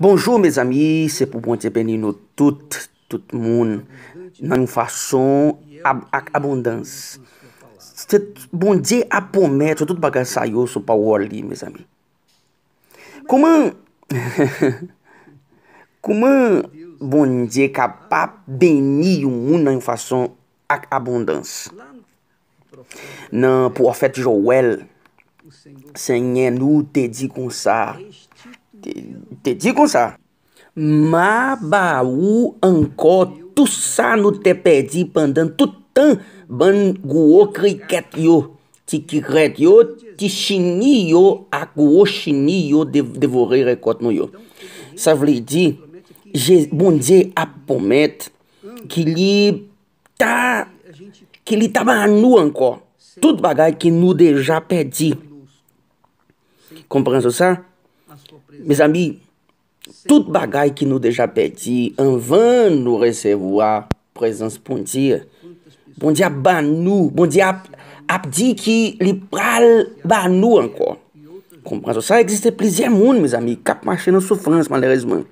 Bonjou, me zami, se pou bondye beni nou tout, bon tout bon moun, nan yon fason ak abondans. Se te bondye apomet, se tout bagay sayo sou pa wali, me zami. Kouman, kouman bondye kapap beni yon moun nan yon fason ak abondans. Nan pou ofet Jowel, se nye nou te di kon sa. Te di kon sa. Ma ba ou anko tout sa nou te pedi pandan tout tan ban gwo kriket yo. Ti kriket yo, ti chini yo ak gwo chini yo devore rekot nou yo. Sa vle di, jè bondje apomet ki li ta ki li taban anou anko. Tout bagay ki nou deja pedi. Komprezo sa? Me zami, tout bagay ki nou deja peti, anvan nou resevo a prezans pon dir, bon di ap ban nou, bon di ap ap di ki li pral ban nou anko. Kompranso, sa existe plizye moun me zami, kap mache nou soufrans malerezman.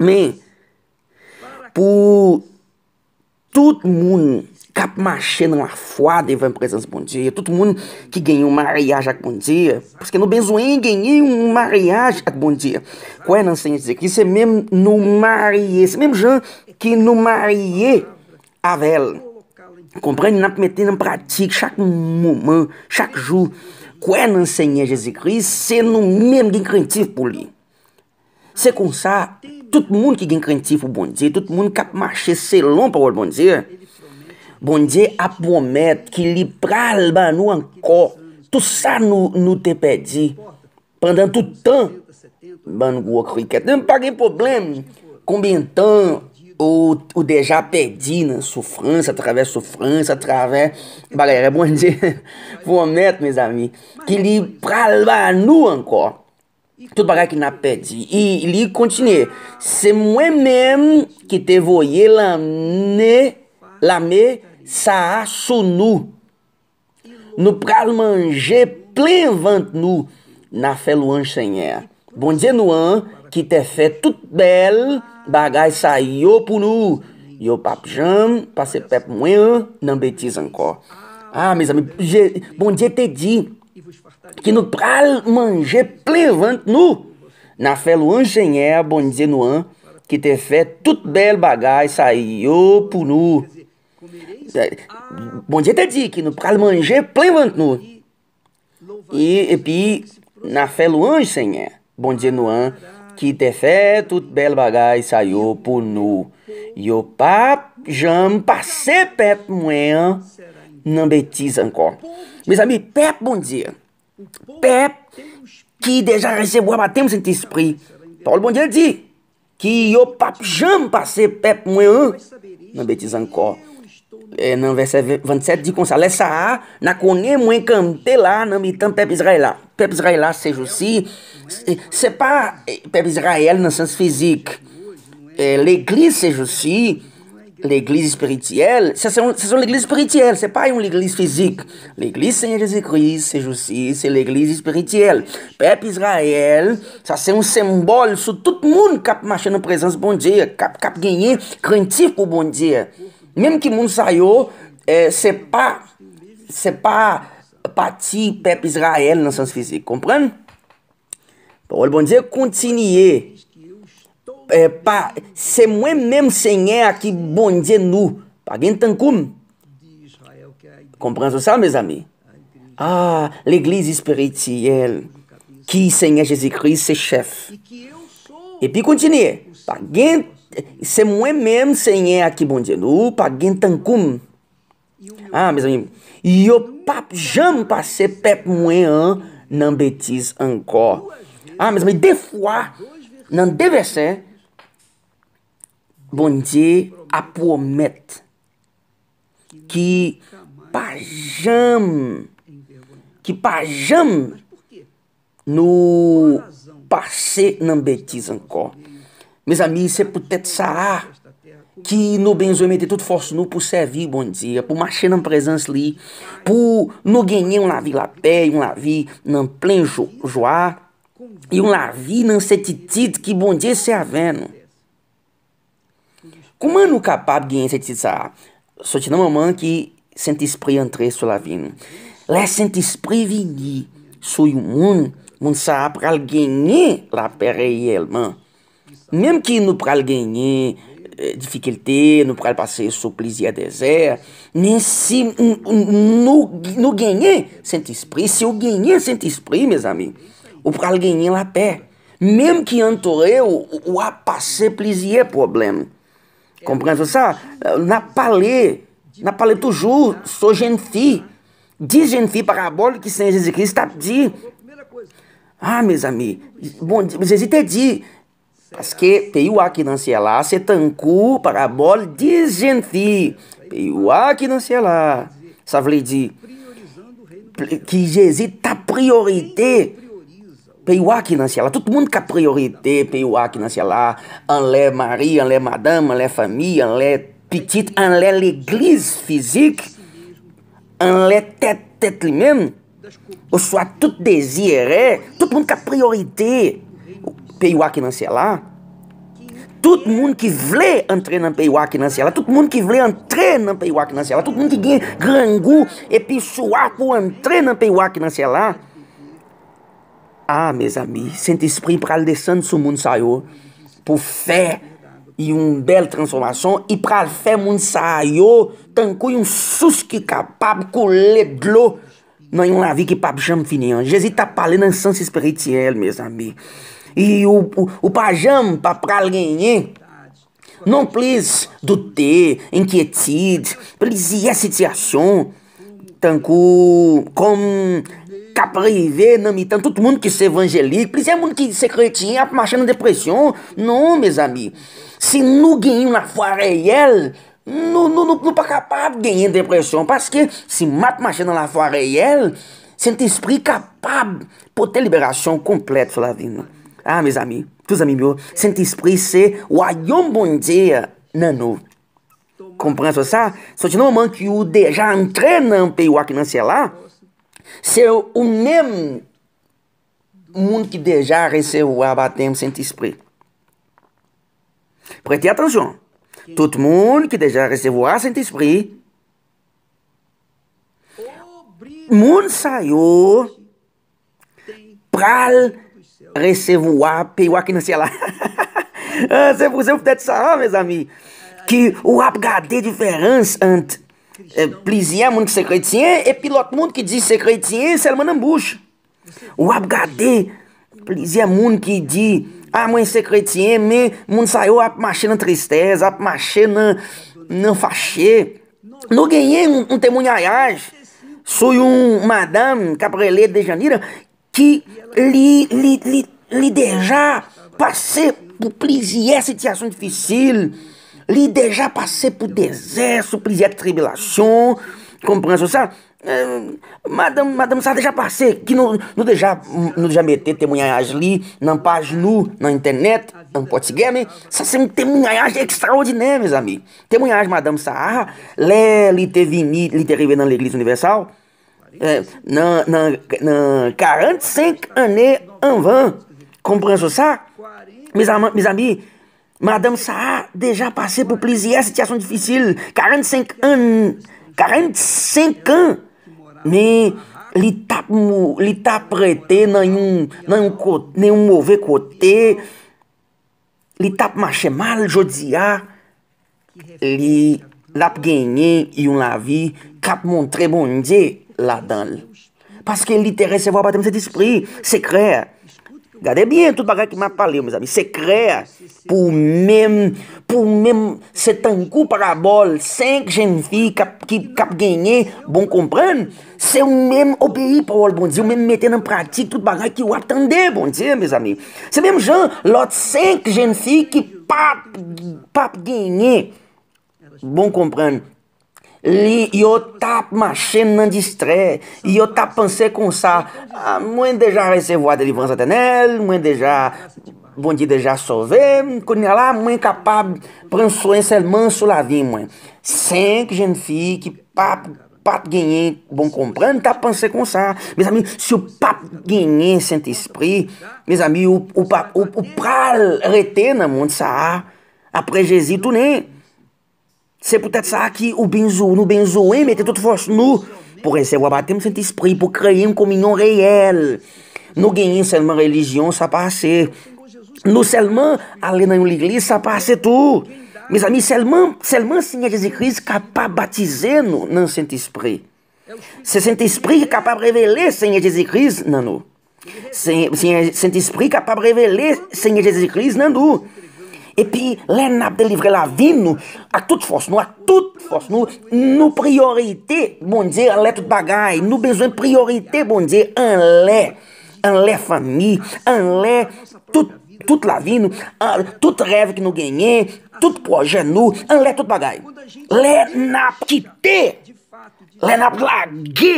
Men, pou tout moun, Kap mache nan la fwa devan prezans bon diye. Tout moun ki genye un mariage ak bon diye. Pweske nou benzoen genye un mariage ak bon diye. Kwen nan senye jezi kri se menm nou mariye. Se menm jan ki nou mariye avel. Komprende nan ap meten nan pratik. Chak mouman, chak jou. Kwen nan senye jezi kri se menm nou gen krentif pou li. Se kon sa, tout moun ki gen krentif pou bon diye. Tout moun kap mache selon pou bon diye. Bondye ap pwomet ki li pral banou anko. Tout sa nou te pedi. Pendan tout tan. Banou gwa kriket. Deme pwage problem. Koum bin tan ou deja pedi nan soufrans. Atrave soufrans. Atrave bagay. Bondye pwomet me zami. Ki li pral banou anko. Tout bagay ki nan pedi. I li kontine. Se mwen menm ki te voye la me. La me. Sa aso nou, nou pral manje plevant nou, na felou an chenye. Bondye nou an, ki te fe tout bel bagay sa yo pou nou, yo pap jan, pa se pep mwen, nan beti zanko. A, ah, miz ami, bondye te di, ki nou pral manje plevant nou, na felou an chenye, bondye nou an, ki te fe tout bel bagay sa yo pou nou. bondye te di ki nou pral manje plen vant nou e pi na fel ou anj senye bondye nou an ki te fe tout bel bagay sayo pou nou yo pap jam pase pep mwen nan betis ankon mis ami pep bondye pep ki deja resevo abatem sen te espri parol bondye di ki yo pap jam pase pep mwen nan betis ankon Eh, no verset 27 diz kon sa, lesa a, na konen mwen kante la nan mitan pep Izraela. Pep Izraela sejou si, se pa eh, pep Izrael nan sens fizik. L'eglise sejou si, l'église espirituelle, se l'église espirituelle, l'eglise spirituel, se pa yon l'eglise fizik. L'eglise Seigneur Jésus-Christ, sejou si, se l'église espirituelle. Pep Izrael, sa se yon sembol sou tout moun kap mache presença, prezans bon diye, kap, kap genye krentif pou bon dia. Mem ki moun sayo, eh, se pa pati pep Israel nan sans fizik. Kompran? Parol bondye, kontinye. Eh, se mwen menm senye aki bondye nou. Par gen tankoum. Kompran sou sa, me zami? Ah, l'eglis espiriti el. Ki senye Jezikri se chef. E pi kontinye. Par gen tankoum. se mwen men se nye aki bondye nou pa gen tankoum a ah, mizami yo pa jam pase pep mwen an nan betis anko ah, bon a mizami defwa nan deve se bondye apwomet ki pa jam ki pa jam nou pase nan betis anko Mez ami, se pou tet sa a ki nou ben zo emete tout fos nou pou se vi bon diya, pou mache nan prezans li, pou nou genye un lavi la pe, un lavi nan plen joa, e un lavi nan seti tit ki bon diya se a ven. Kouman nou kapab genye seti tit sa a? Soti nan manman ki senti spri antre sou lavi. La senti spri vini sou yon moun moun sa a pra al genye la pe re yelman. Memm ki nou pral genye eh, difikilte, nou pral pase sou plizye dezer, nin si nou genye senti espri, se ou genye senti espri, mes amin, ou pral genye la pe. Memm ki anto re ou apase plizye problem. Komprenso sa? Euh, na pale, na pale toujou, sou genfi, di genfi para boli ki senye Jezikrist ap di. Ah, mes amin, bon, Jezikrist te di, parce que PIUA financier là, c'est un coût parabole gentil. PIUA financier là, ça veut dire que Jésus ta priorité. PIUA financier là, tout le monde qui a priorité, PIUA financier là, en les mari, en les madame, en les anle en anle petites, en les l'église physique, en les têtes, tête lui Ou soit tout désiré, tout le monde qui a peywa ki nan sè la, tout moun ki vle entre nan peywa ki nan sè la, tout moun ki vle entre nan peywa ki nan sè la, tout moun ki gen grangou epi souapou entre nan peywa ki nan sè la, a, ah, mes amy, sent espri pral de san sou moun sa yo, pou fe, yon bel transformasyon, yon pral fe moun sa yo, tankou yon sous ki kapab, kou le glou, nan yon la vi ki pap jam finiyan, jesi ta pale nan sans espri ti el, mes amy, e o, o, o pajam para pra alguém. Não please do te, inquiétude, please yes situation. Tanco com caprivé, não me todo mundo que se evangélico, please é mundo que ser cristão, marchando depressão. Não, meus amigos. Se é não ganham na foi réel, não, não, não, não para capaz de ganhar depressão, parce que se mata marchando na foi réel, Saint-Esprit capaz pour ter liberação completa sur la ah, mes amis, tous amis myo, Saint-Esprit o wayon bon diya nan nou. Kompran so sa? So ti que o ki ou deja antre nan peyi wak nan se la, se ou nem moun já recebeu a batem Saint-Esprit. Prete atensyon. Tout moun ki recebeu resewa Saint-Esprit, o mundo saiu para recebo o app, o aqui não sei lá. Você você peut de ça, meus amigos que o app garder différence entre é, plusieurs é monde qui chrétien et puis l'autre monde qui dit c'est chrétien seulement é dans bouche. Ou ap gade, plizye moun que diz a ah, mwen se kretyen, men moun sayo ap mache nan tristez, ap mache nan, nan fache. Nou genyen un, un sou yon madame kaprele de janira que lhe, lhe, lhe, lhe deixar passar por plisia situação difícil, lhe deixar passar por deserto, de tribulação, compreensão, sabe? Hum, madame, madame Sá deixa passar, que não, não deixar não deixa meter testemunhagem ali, não página nu, na internet, não pode se né? Só ser uma testemunhagem extraordinária, meus amigos. Testemunhagem, madame Sá, lê, lhe teve, lhe teve na Igreja Universal, Euh, nan 45 ane anvan komprenso sa miz ami madame sa a deja pase pou plizye sityason difisil 45 ane 45 ane mi li tap prete nan yon mouve kote li tap mache mal jodi ya ah. li lap genye yon la vi kap montre bon diye la dan. Paske l'itere se vwa batem se dispri. Se kre. Gade bien tout bagay ki m ap pale se kre pou men pou men se tankou pa la bol 5 jen fi ki kap genye. Bon kompren? Se ou men obye pa wol bon di. Ou men mette nan pratik tout bagay ki w ap tende. Bon di, mes amin. Se men jen lot 5 jen fi ki pap pap genye. Bon kompren? Li yo tap mache nan distre, yo tap panse kon sa, ah, mwen deja resevo a delivransa tenel, mwen deja, bon di deja sove, kon yala mwen kapap pran soen selman sou la vi mwen. Senk jen fik, pap, pap genyen, bon kompran, tap panse kon sa. Mes ami, se yo pap genyen sent espri, mes ami, ou pral rete nan moun sa, apre jezitounen. Você peut aqui o benzo, au benzo, nous benzoons, mais de toute force, nous, pour recevoir le Saint-Esprit, pour créer une communion réelle. Nous gagnons seulement religion, ça passe. Nous seulement aller dans l'église, ça passe tout. Mes amis, seulement, seulement Seigneur Jésus-Christ capable de baptiser nous dans le Saint-Esprit. C'est Saint-Esprit qui est capable de révéler Seigneur Jésus-Christ dans nous. Saint-Esprit capable de révéler Seigneur Jésus-Christ dans nous. Epi, lè nap delivre la vin nou, ak tout fos nou, ak tout fos nou, nou priorite, bon dize, lè tout bagay, nou bezon priorite, bon dize, an lè, an lè fami, an lè tout la vin nou, an lè tout rev ki nou genye, tout proje nou, an lè tout bagay. Lè nap kite, lè nap lage,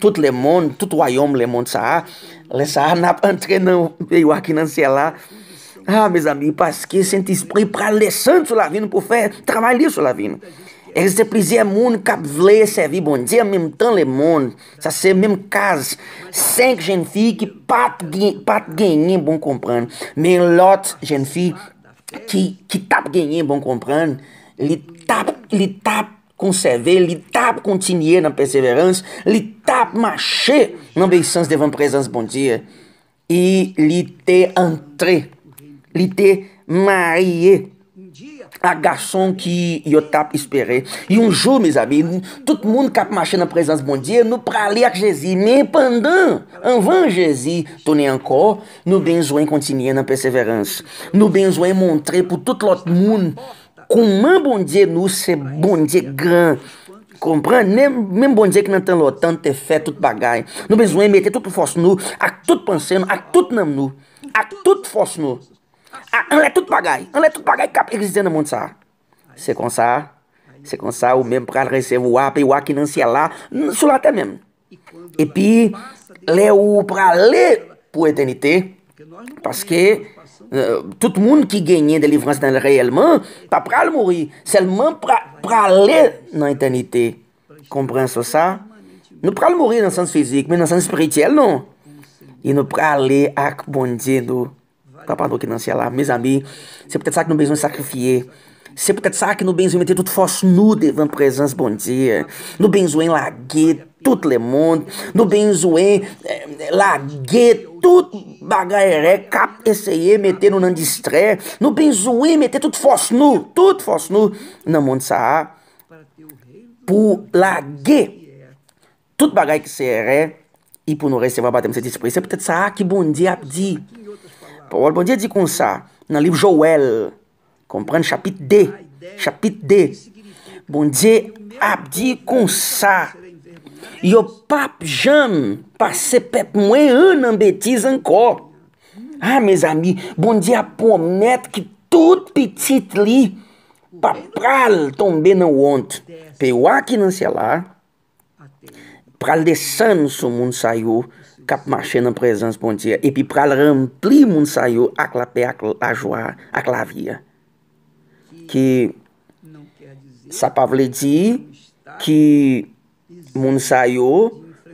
tout lè mon, tout wayom lè mon sa a, lè sa a nap antre nou, eyo ak nan se la. Ah, mes ami, paske senti spri pra lesan sou la vini pou fè tramay li sou la vini. E se plizi e moun kap vle se vi bondi a mem tan le moun. Sa se mem kaz. Senk jen fi ki pat genyi bon kompran. Men lot jen fi ki tap genyi bon kompran. Li tap konserve, li tap kontinye nan perseverans. Li tap mache nan belsans devan prezans bondi. E li te antre. li te marye a gason ki yo tap espere yonjou mizabi tout moun kap mache na prezans bondye nou prale ak jezi nen pandan anvan jezi tonen anko nou ben zoen kontinye nan perseverans nou ben zoen montre pou tout lot moun kouman bondye nou se bondye gran kompran? men bondye ki nan tan lotan te fe tout bagay nou ben zoen mete tout pou fos nou ak tout panse nou, ak tout nam nou ak tout fos nou an lè tout bagay, an lè tout bagay kapi rezidè nan moun sa, se kon sa se kon sa, ou mèm pral recev wap, pe wak nan siya la, sou la te mèm, epi lè ou pral lè pou etenite, paske euh, tout moun ki genyen de livrans nan rey elman, pa pral mouri, selman pral lè nan etenite, komprenso sa, nou pral mouri nan san fizik, men nan san espiritel non e nou pral lè ak bondjè nou a padou ki nan si ala. Mes ami, sepite sa ki nou benzoen sakrifie. Sepite sa ki nou benzoen mette tout fos nou devan prezans. Bon di, eh. Nou benzoen lage, tout le moun. Nou benzoen euh, lage, tout bagay ere. Kap eseye mette nou nan distre. Nou benzoen mette tout fos nou. Tout fos nou nan moun sa. Po lage, tout bagay ki se ere. Ipo nou re se va bate moun se dispo. Sepite sa ki bon di ap di. Bon di di kon sa nan liv Jowel Konpren chapit de Bon di ap di kon sa Yo pap jam pa sepep mwen anan betiz anko Ha me zami, bon di ap pwom net ki tout pitit li Pa pral tombe nan wont Pe wak inan se la Pral de san sou moun sayo kap mache nan prezans pon tia, epi pral rampli moun sayo ak la pe ak la jwa, ak la via. Ki, sa pa vle di, ki, moun sayo,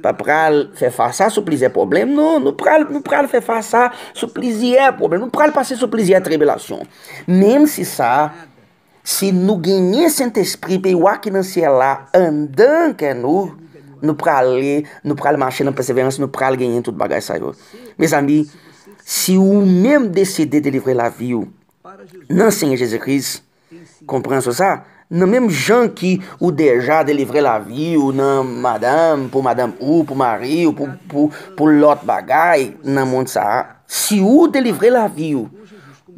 pa pral fe fasa sou plizye problem, non? nou, nou pral fe fasa sou plizye problem, nou pral pase sou plizye tribilasyon. Nem si sa, si nou genye sent espri pe wak nan siela, an dan ken nou, nou para ler nou pral manche nan perseverans, não pral genyen tout bagay sa yo. Mes amis, si ou menm deside delivre la vi ou, nan Senye Jezekris, christ so sa, nan menm jan ki ou deja delivre la vi ou nan madame, pou madame ou, pou mari ou, pou, pou, pou lot bagay nan moun sa, si ou delivre la vi ou,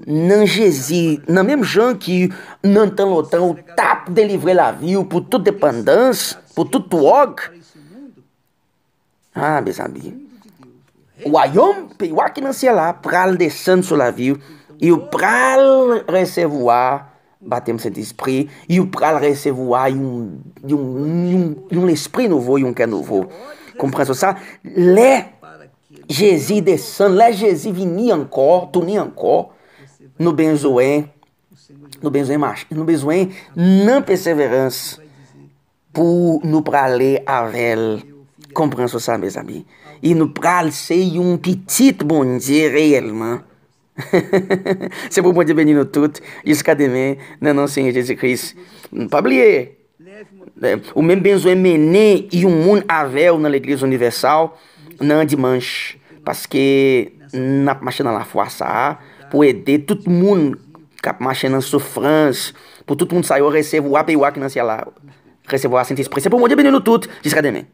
nan Jezi, nan menm jan ki nan tan lotan ou tap delivre la vi ou pou tout dependans, pou tout wog, ah, meus amigos. O Ayom Peiwak lá, para descendo sobre a e o receber recevoir, batemos cet esprit, e o pral recevoir um, um, um, um esprit novo e um que é novo. Compreendeu ça? Les Jésus descend, les Jésus vini encore, tourne encore, no Benzoé, no Benzoé, no Benzoé, não perseverança, pour nous praler avec Komprenso sa, me zabi. I nou pral se yon pitit bondje reyelman. Se pou moun de benin nou tout, jiska demen, nanan Senye Jezikris. Pabliye. Ou men ben zo emene yon moun avè ou nan l'Eglise Universal, nan dimanche. Paske nap machena la fwa sa, pou ede tout moun kap machena soufrans, pou tout moun sayo resevo api wak nan se ala. Recevo asente esprese. Se pou moun de benin nou tout, jiska demen.